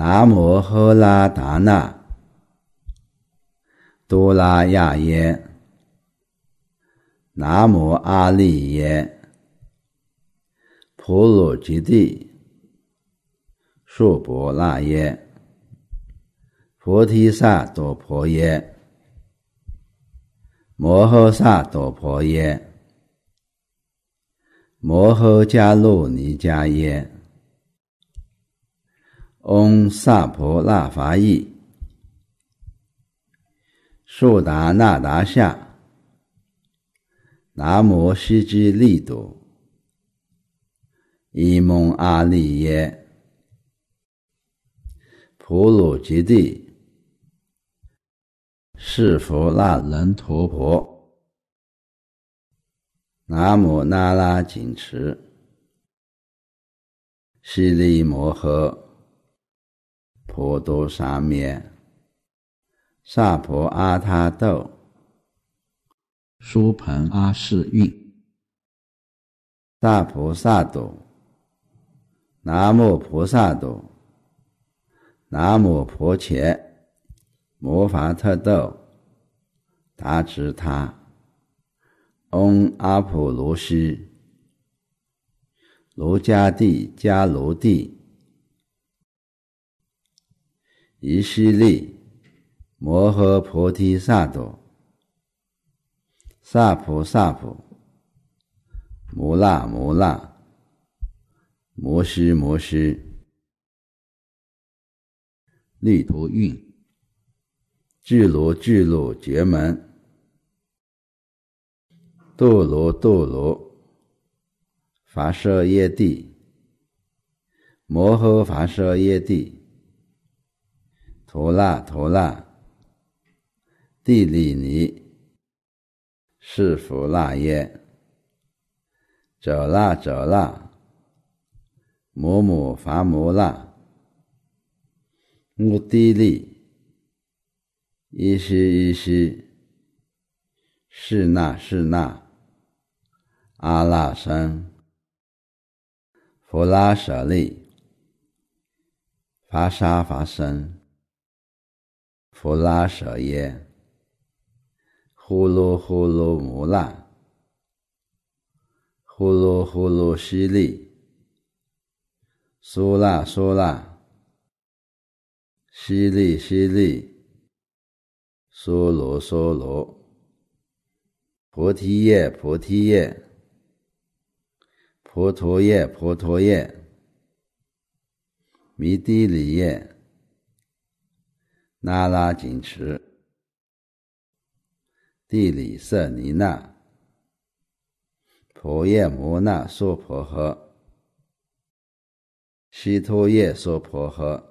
南无喝拉达那，多拉亚耶，南无阿利耶，婆卢吉帝，烁钵那耶，菩提萨埵婆耶，摩诃萨埵婆耶，摩诃迦卢尼迦耶。翁萨婆那伐易，速达那达夏，南摩悉吉利多，伊蒙阿利耶，普鲁吉帝，是佛那仁陀婆，南摩那拉紧持，悉利摩诃。婆多萨弥，萨婆阿他豆，苏蓬阿世运，萨婆萨朵，南无菩萨朵，南无婆伽，摩罚特豆，达直他，唵阿婆罗西，罗迦帝迦罗帝。一系列摩诃菩提萨埵，萨婆萨婆，摩那摩那，摩失摩失，利陀韵，智罗智罗，结门，堕罗堕罗，跋阇耶帝，摩诃跋阇耶帝。陀那陀那，地里尼，是佛那耶，走啦走啦，摩摩伐摩那，阿地利，依西依西，是那是那，阿那僧，佛拉舍利，伐沙伐僧。呼拉舍耶，呼噜呼噜摩拉，呼噜呼噜西利，苏拉苏拉，西利西利，梭罗梭罗，菩提叶菩提叶，菩陀叶菩陀叶，弥底里叶。那拉紧持，地里瑟尼那，婆夜摩那娑婆诃，悉陀夜娑婆诃，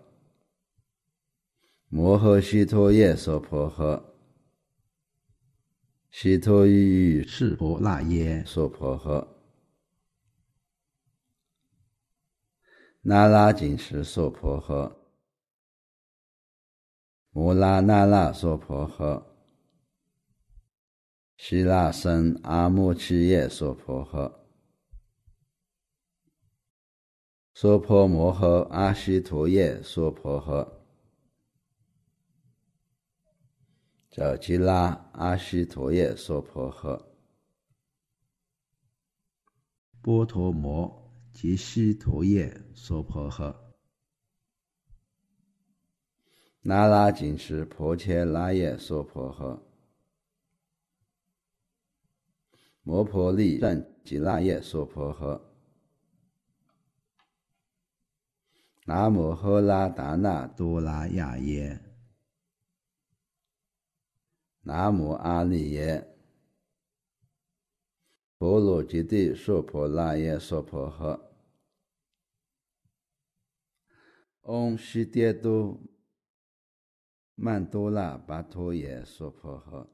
摩诃悉陀夜娑婆诃，悉陀喻喻室婆那耶娑婆诃，那拉紧持娑婆诃。乌拉那那娑婆诃，悉那僧阿穆契耶娑婆诃，娑婆摩诃阿悉陀夜娑婆诃，早吉拉阿悉陀夜娑婆诃，波陀摩杰悉陀夜娑婆诃。那拉紧持婆切拉耶娑婆诃，摩婆利赞吉拉耶娑婆诃，南无赫拉达那多拉亚耶，南无阿利耶，婆罗吉帝娑婆那耶娑婆诃，唵悉地都。曼多拉巴托耶娑婆诃。